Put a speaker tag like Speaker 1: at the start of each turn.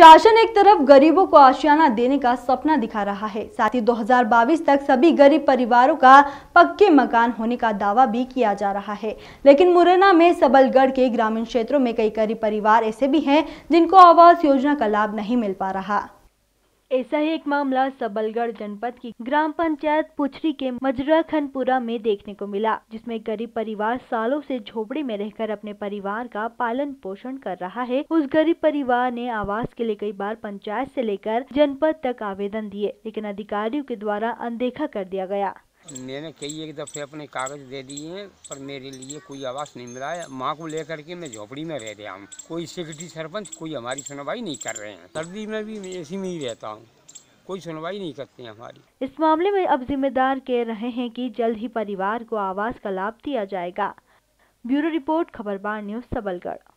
Speaker 1: शासन एक तरफ गरीबों को आशियाना देने का सपना दिखा रहा है साथ ही 2022 तक सभी गरीब परिवारों का पक्के मकान होने का दावा भी किया जा रहा है लेकिन मुरैना में सबलगढ़ के ग्रामीण क्षेत्रों में कई गरीब परिवार ऐसे भी हैं जिनको आवास योजना का लाभ नहीं मिल पा रहा ऐसा ही एक मामला सबलगढ़ जनपद की ग्राम पंचायत पुछरी के मजरा खनपुरा में देखने को मिला जिसमें गरीब परिवार सालों से झोपड़ी में रहकर अपने परिवार का पालन पोषण कर रहा है उस गरीब परिवार ने आवास के लिए कई बार पंचायत से लेकर जनपद तक आवेदन दिए लेकिन अधिकारियों के द्वारा अनदेखा कर दिया गया
Speaker 2: मैंने कई एक दफ़े अपने कागज़ दे दिए पर मेरे लिए कोई आवास नहीं मिला है माँ को लेकर के मैं झोपड़ी में रह रहा हूँ कोई सेक्रेटरी सरपंच कोई हमारी सुनवाई नहीं कर रहे हैं सर्दी में भी मैं इसी में ही रहता हूँ कोई सुनवाई नहीं करते हैं हमारी
Speaker 1: इस मामले में अब जिम्मेदार कह रहे हैं कि जल्द ही परिवार को आवास का लाभ दिया जाएगा bureau report Khabarbar news Sabalgarh